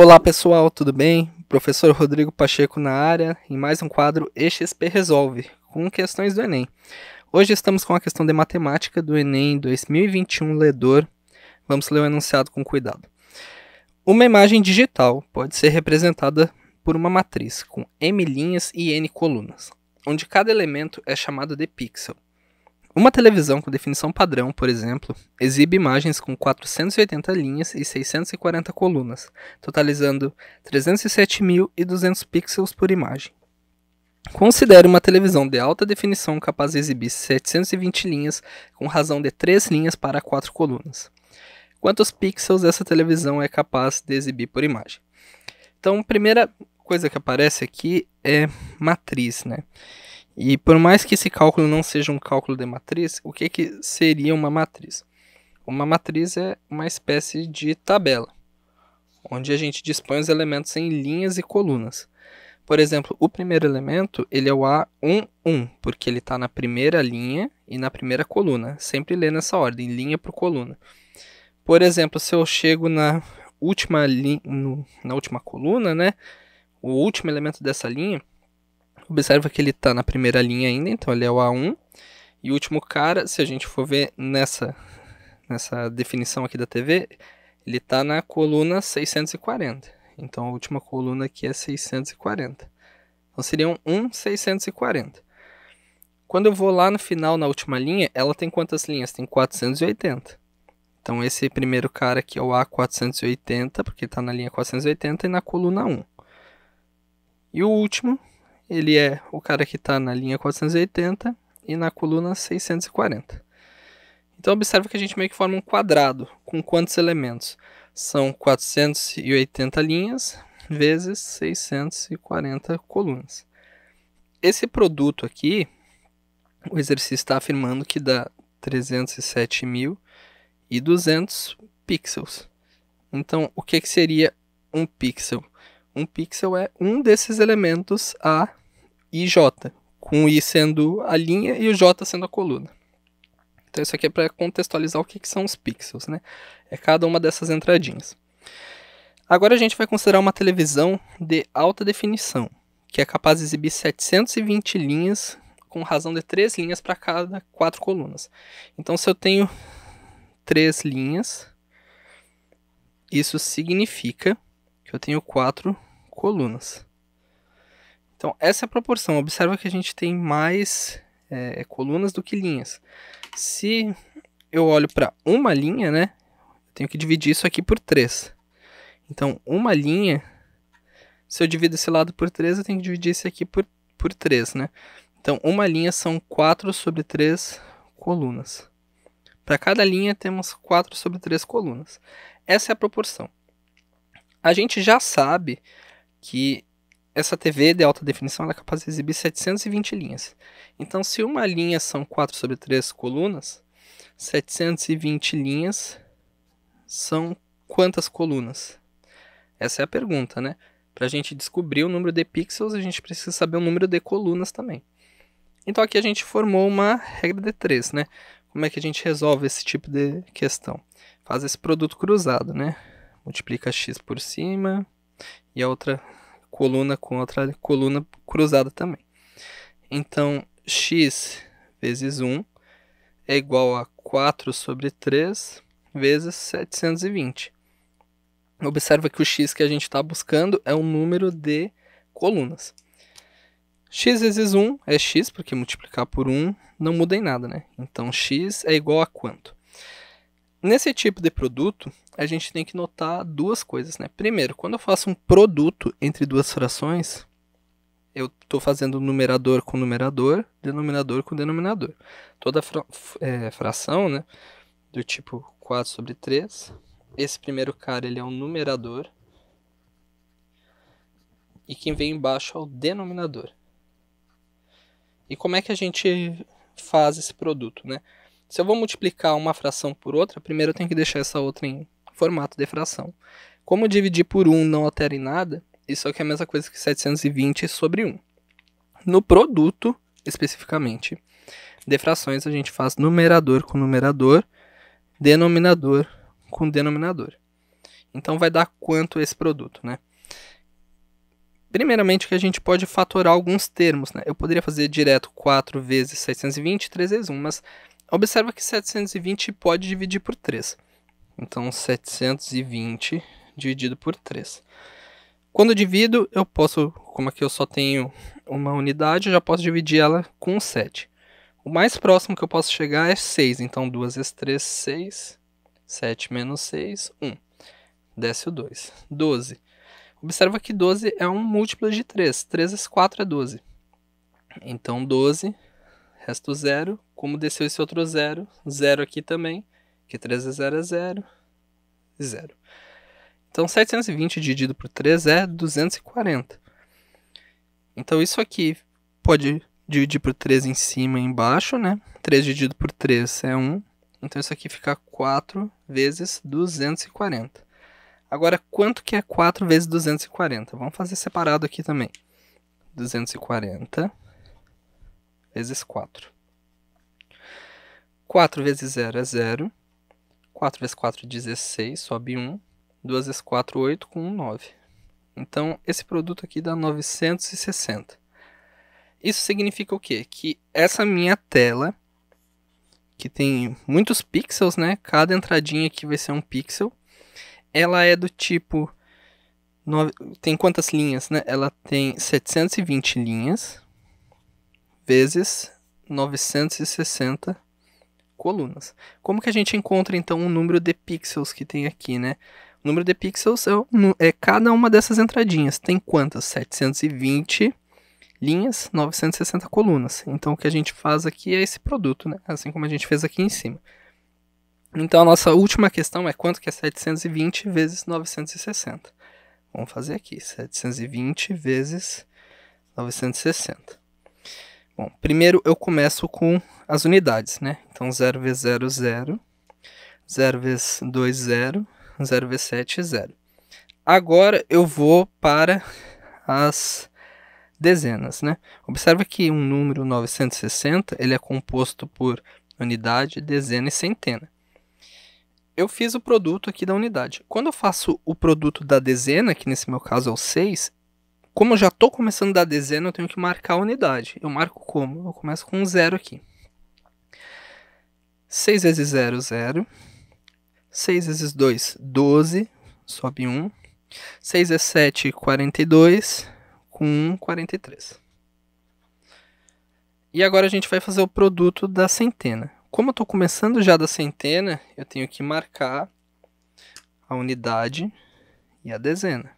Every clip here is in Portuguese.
Olá pessoal, tudo bem? Professor Rodrigo Pacheco na área, em mais um quadro EXP Resolve, com questões do Enem. Hoje estamos com a questão de matemática do Enem 2021 Ledor. Vamos ler o enunciado com cuidado. Uma imagem digital pode ser representada por uma matriz com M linhas e N colunas, onde cada elemento é chamado de pixel. Uma televisão com definição padrão, por exemplo, exibe imagens com 480 linhas e 640 colunas, totalizando 307.200 pixels por imagem. Considere uma televisão de alta definição capaz de exibir 720 linhas, com razão de 3 linhas para 4 colunas. Quantos pixels essa televisão é capaz de exibir por imagem? Então, primeira coisa que aparece aqui é matriz, né? E por mais que esse cálculo não seja um cálculo de matriz, o que, que seria uma matriz? Uma matriz é uma espécie de tabela, onde a gente dispõe os elementos em linhas e colunas. Por exemplo, o primeiro elemento ele é o A11, porque ele está na primeira linha e na primeira coluna. Sempre lê nessa ordem, linha por coluna. Por exemplo, se eu chego na última, na última coluna, né, o último elemento dessa linha, Observa que ele está na primeira linha ainda, então ele é o A1. E o último cara, se a gente for ver nessa, nessa definição aqui da TV, ele está na coluna 640. Então a última coluna aqui é 640. Então seriam 1, 640. Quando eu vou lá no final, na última linha, ela tem quantas linhas? Tem 480. Então esse primeiro cara aqui é o A480, porque está na linha 480 e na coluna 1. E o último, ele é o cara que está na linha 480 e na coluna 640. Então observa que a gente meio que forma um quadrado com quantos elementos? São 480 linhas vezes 640 colunas. Esse produto aqui, o exercício está afirmando que dá 307.200 pixels. Então, o que, que seria um pixel? Um pixel é um desses elementos a e J, com o I sendo a linha e o J sendo a coluna. Então isso aqui é para contextualizar o que, que são os pixels, né? É cada uma dessas entradinhas. Agora a gente vai considerar uma televisão de alta definição, que é capaz de exibir 720 linhas com razão de 3 linhas para cada 4 colunas. Então se eu tenho 3 linhas, isso significa que eu tenho 4 colunas. Então, essa é a proporção. Observa que a gente tem mais é, é colunas do que linhas. Se eu olho para uma linha, né? Eu tenho que dividir isso aqui por 3. Então, uma linha, se eu divido esse lado por 3, eu tenho que dividir esse aqui por, por 3, né? Então, uma linha são 4 sobre 3 colunas. Para cada linha, temos 4 sobre 3 colunas. Essa é a proporção. A gente já sabe que essa TV de alta definição é capaz de exibir 720 linhas. Então, se uma linha são 4 sobre 3 colunas, 720 linhas são quantas colunas? Essa é a pergunta, né? Para a gente descobrir o número de pixels, a gente precisa saber o número de colunas também. Então aqui a gente formou uma regra de 3, né? Como é que a gente resolve esse tipo de questão? Faz esse produto cruzado, né? Multiplica x por cima e a outra coluna com outra coluna cruzada também. Então, x vezes 1 é igual a 4 sobre 3 vezes 720. Observa que o x que a gente está buscando é o número de colunas. x vezes 1 é x, porque multiplicar por 1 não muda em nada, né? Então, x é igual a quanto? Nesse tipo de produto, a gente tem que notar duas coisas, né? Primeiro, quando eu faço um produto entre duas frações, eu estou fazendo numerador com numerador, denominador com denominador. Toda fra é, fração, né, do tipo 4 sobre 3, esse primeiro cara ele é um numerador, e quem vem embaixo é o denominador. E como é que a gente faz esse produto, né? Se eu vou multiplicar uma fração por outra, primeiro eu tenho que deixar essa outra em formato de fração. Como dividir por 1 não altera em nada, isso aqui é a mesma coisa que 720 sobre 1. No produto, especificamente, de frações a gente faz numerador com numerador, denominador com denominador. Então vai dar quanto esse produto, né? Primeiramente que a gente pode fatorar alguns termos, né? Eu poderia fazer direto 4 vezes 720, 3 vezes 1, mas Observa que 720 pode dividir por 3. Então, 720 dividido por 3. Quando divido, eu posso, como aqui eu só tenho uma unidade, eu já posso dividir ela com 7. O mais próximo que eu posso chegar é 6. Então, 2 vezes 3, 6. 7 menos 6, 1. Desce o 2. 12. Observa que 12 é um múltiplo de 3. 3 vezes 4 é 12. Então, 12, resto 0, como desceu esse outro zero, zero aqui também, que 3 é 0 é 0, é zero. Então 720 dividido por 3 é 240. Então isso aqui pode dividir por 3 em cima e embaixo, né? 3 dividido por 3 é 1. Então isso aqui fica 4 vezes 240. Agora, quanto que é 4 vezes 240? Vamos fazer separado aqui também. 240 vezes 4. 4 vezes 0 é 0. 4 vezes 4 é 16, sobe 1. 2 vezes 4 8, com 1, 9. Então, esse produto aqui dá 960. Isso significa o quê? Que essa minha tela, que tem muitos pixels, né? Cada entradinha aqui vai ser um pixel. Ela é do tipo... tem quantas linhas, né? Ela tem 720 linhas vezes 960 colunas. Como que a gente encontra então o número de pixels que tem aqui, né? O número de pixels é, é cada uma dessas entradinhas. Tem quantas? 720 linhas, 960 colunas. Então o que a gente faz aqui é esse produto, né? Assim como a gente fez aqui em cima. Então a nossa última questão é quanto que é 720 vezes 960. Vamos fazer aqui, 720 vezes 960. Bom, primeiro eu começo com as unidades, né? Então 0 vezes 0, 0. 0 vezes 2, 0. 0 vezes 7, 0. Agora eu vou para as dezenas, né? Observa que um número 960, ele é composto por unidade, dezena e centena. Eu fiz o produto aqui da unidade. Quando eu faço o produto da dezena, que nesse meu caso é o 6, como eu já estou começando da dezena, eu tenho que marcar a unidade. Eu marco como? Eu começo com um zero aqui. 6 vezes 0, 0. 6 vezes 2, 12. Sobe 1. 6 vezes 7, 42. Com 1, 43. E agora a gente vai fazer o produto da centena. Como eu estou começando já da centena, eu tenho que marcar a unidade e a dezena.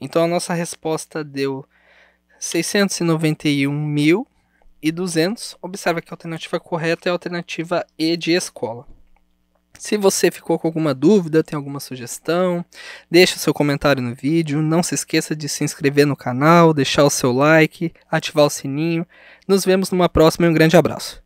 Então a nossa resposta deu 691.200. Observa que a alternativa correta é a alternativa E de escola. Se você ficou com alguma dúvida, tem alguma sugestão, deixa seu comentário no vídeo. Não se esqueça de se inscrever no canal, deixar o seu like, ativar o sininho. Nos vemos numa próxima e um grande abraço.